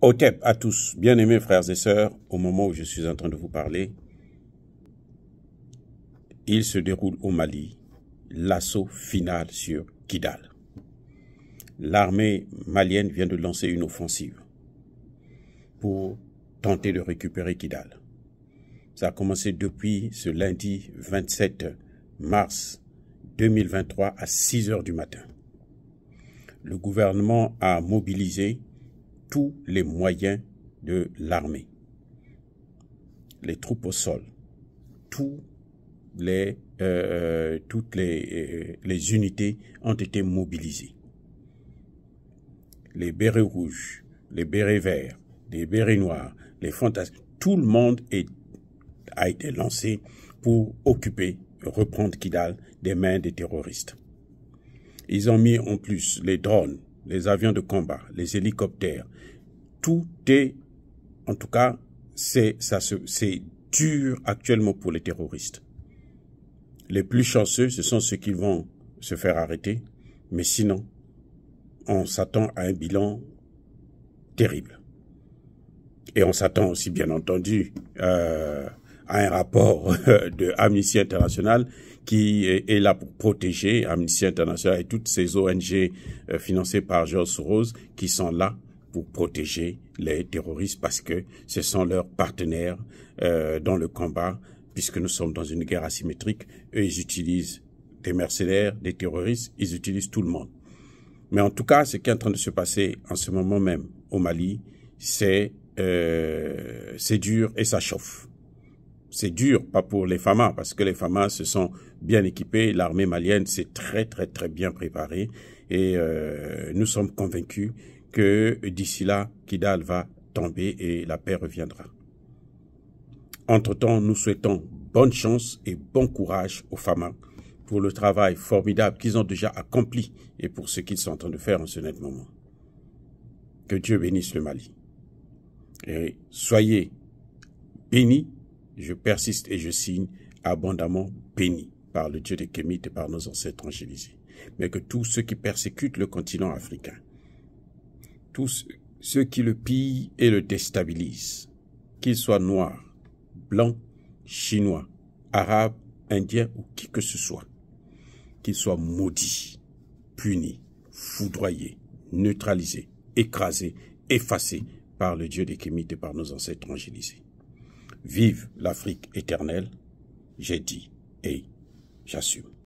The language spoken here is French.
Otep à tous, bien-aimés frères et sœurs, au moment où je suis en train de vous parler, il se déroule au Mali l'assaut final sur Kidal. L'armée malienne vient de lancer une offensive pour tenter de récupérer Kidal. Ça a commencé depuis ce lundi 27 mars 2023 à 6 heures du matin. Le gouvernement a mobilisé tous les moyens de l'armée. Les troupes au sol, euh, euh, toutes euh, les, unités ont été mobilisées. Les bérets rouges, les bérets verts, les bérets noirs, les fantasmes, tout le monde a été lancé pour occuper, reprendre Kidal des mains des terroristes. Ils ont mis en plus les drones, les avions de combat, les hélicoptères. Tout est, en tout cas, c'est, ça c'est dur actuellement pour les terroristes. Les plus chanceux, ce sont ceux qui vont se faire arrêter, mais sinon, on s'attend à un bilan terrible. Et on s'attend aussi, bien entendu, à euh, un rapport euh, de Amnesty International qui est là pour protéger Amnesty International et toutes ces ONG euh, financées par George Soros qui sont là pour protéger les terroristes parce que ce sont leurs partenaires euh, dans le combat puisque nous sommes dans une guerre asymétrique. Eux, ils utilisent des mercenaires, des terroristes, ils utilisent tout le monde. Mais en tout cas, ce qui est en train de se passer en ce moment même au Mali, c'est c'est dur et ça chauffe c'est dur, pas pour les FAMA, parce que les FAMA se sont bien équipés, l'armée malienne s'est très très très bien préparée, et euh, nous sommes convaincus que d'ici là, Kidal va tomber et la paix reviendra. Entre-temps, nous souhaitons bonne chance et bon courage aux FAMA pour le travail formidable qu'ils ont déjà accompli et pour ce qu'ils sont en train de faire en ce moment. Que Dieu bénisse le Mali. Et soyez bénis je persiste et je signe, abondamment béni par le Dieu des Kémites et par nos ancêtres angélisés. Mais que tous ceux qui persécutent le continent africain, tous ceux qui le pillent et le déstabilisent, qu'ils soient noirs, blancs, chinois, arabes, indiens ou qui que ce soit, qu'ils soient maudits, punis, foudroyés, neutralisés, écrasés, effacés par le Dieu des Kémites et par nos ancêtres angélisés. Vive l'Afrique éternelle, j'ai dit et j'assume.